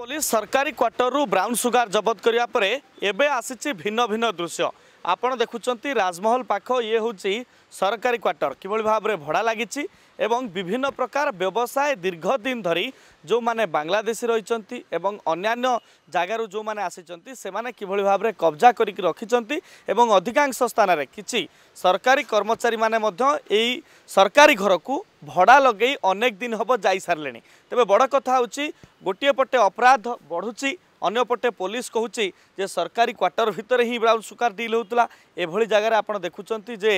police ସରକାରୀ କ୍ୱାର୍ଟରରୁ brown sugar ଜବତ କରିବା ପରେ ଏବେ ଆସିଛି ଭିନ୍ନ ଭିନ୍ନ ଦୃଶ୍ୟ ଆପଣ ଦେଖୁଛନ୍ତି ରାଜମହଲ ପାଖ ଇଏ ହେଉଛି ସରକାରୀ କ୍ୱାର୍ଟର କିଭଳି ଭାବରେ ଭଡ଼ା ଲାଗିଛି ଏବଂ ବିଭିନ୍ନ ପ୍ରକାର ବ୍ୟବସାୟ ଦୀର୍ଘ ଦିନ ଧରି ଯେଉଁମାନେ ବାଂଲାଦେଶୀ ରହିଛନ୍ତି ଏବଂ ଅନ୍ୟାନ୍ୟ ଜାଗାରୁ ଯେଉଁମାନେ ଆସିଛନ୍ତି ସେମାନେ କିଭଳି ଭାବରେ କବ୍ଜା କରିକି ରଖିଛନ୍ତି ଏବଂ ଅଧିକାଂଶ ସ୍ଥାନରେ କିଛି ସରକାରୀ କର୍ମଚାରୀମାନେ ମଧ୍ୟ ଏଇ ସରକାରୀ ଘରକୁ ଭଡ଼ା ଲଗାଇ ଅନେକ ଦିନ ହେବ ଯାଇସାରିଲେଣି ତେବେ ବଡ଼ କଥା ହେଉଛି ଗୋଟିଏ ପଟେ ଅପରାଧ ବଢ଼ୁଛି ଅନ୍ୟପଟେ ପୋଲିସ କହୁଛି ଯେ ସରକାରୀ କ୍ୱାର୍ଟର ଭିତରେ ହିଁ ବ୍ରାଉନ୍ ସୁଗାର ଡିଲ୍ ହେଉଥିଲା ଏଭଳି ଜାଗାରେ ଆପଣ ଦେଖୁଛନ୍ତି ଯେ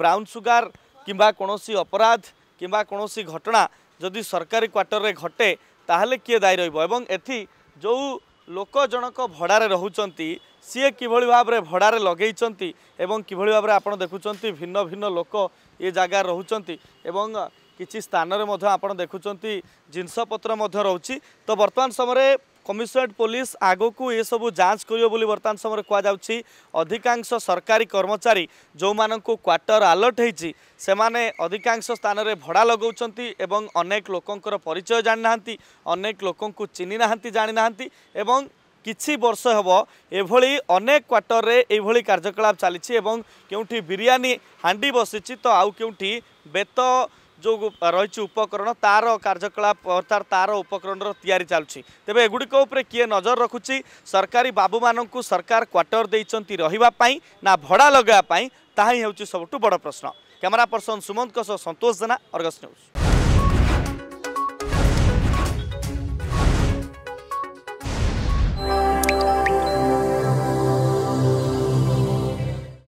ବ୍ରାଉନ୍ ସୁଗାର କିମ୍ବା କୌଣସି ଅପରାଧ କିମ୍ବା କୌଣସି ଘଟଣା ଯଦି ସରକାରୀ କ୍ୱାର୍ଟରରେ ଘଟେ ତାହେଲେ କିଏ ଦାୟୀ ରହିବ ଏବଂ ଏଠି ଯେଉଁ ଲୋକ ଜଣକ ଭଡ଼ାରେ ରହୁଛନ୍ତି ସିଏ କିଭଳି ଭାବରେ ଭଡ଼ାରେ ଲଗେଇଛନ୍ତି ଏବଂ କିଭଳି ଭାବରେ ଆପଣ ଦେଖୁଛନ୍ତି ଭିନ୍ନ ଭିନ୍ନ ଲୋକ ଏ ଜାଗାରେ ରହୁଛନ୍ତି ଏବଂ କିଛି ସ୍ଥାନରେ ମଧ୍ୟ ଆପଣ ଦେଖୁଛନ୍ତି ଜିନିଷପତ୍ର ମଧ୍ୟ ରହୁଛି ତ ବର୍ତ୍ତମାନ ସମୟରେ କମିଶନରେଟ୍ ପୋଲିସ ଆଗକୁ ଏସବୁ ଯାଞ୍ଚ କରିବ ବୋଲି ବର୍ତ୍ତମାନ ସମୟରେ କୁହାଯାଉଛି ଅଧିକାଂଶ ସରକାରୀ କର୍ମଚାରୀ ଯେଉଁମାନଙ୍କୁ କ୍ୱାର୍ଟର ଆଲର୍ଟ ହୋଇଛି ସେମାନେ ଅଧିକାଂଶ ସ୍ଥାନରେ ଭଡ଼ା ଲଗାଉଛନ୍ତି ଏବଂ ଅନେକ ଲୋକଙ୍କର ପରିଚୟ ଜାଣିନାହାନ୍ତି ଅନେକ ଲୋକଙ୍କୁ ଚିହ୍ନି ନାହାନ୍ତି ଜାଣିନାହାନ୍ତି ଏବଂ କିଛି ବର୍ଷ ହେବ ଏଭଳି ଅନେକ କ୍ୱାର୍ଟରରେ ଏଭଳି କାର୍ଯ୍ୟକଳାପ ଚାଲିଛି ଏବଂ କେଉଁଠି ବିରିୟାନୀ ହାଣ୍ଡି ବସିଛି ତ ଆଉ କେଉଁଠି ବେତ जो रही उपकरण तार कार्यकलाप अर्थात तार उपकरण या चलुची तेज एगुड़िक किए नजर रखुच सरकारी बाबू मानक सरकार क्वार्टर दे रही ना भड़ा लगे ताही हूँ सबुठ बड़ प्रश्न कैमेरा पर्सन सुमंत सह संतोष जेना अरगस न्यूज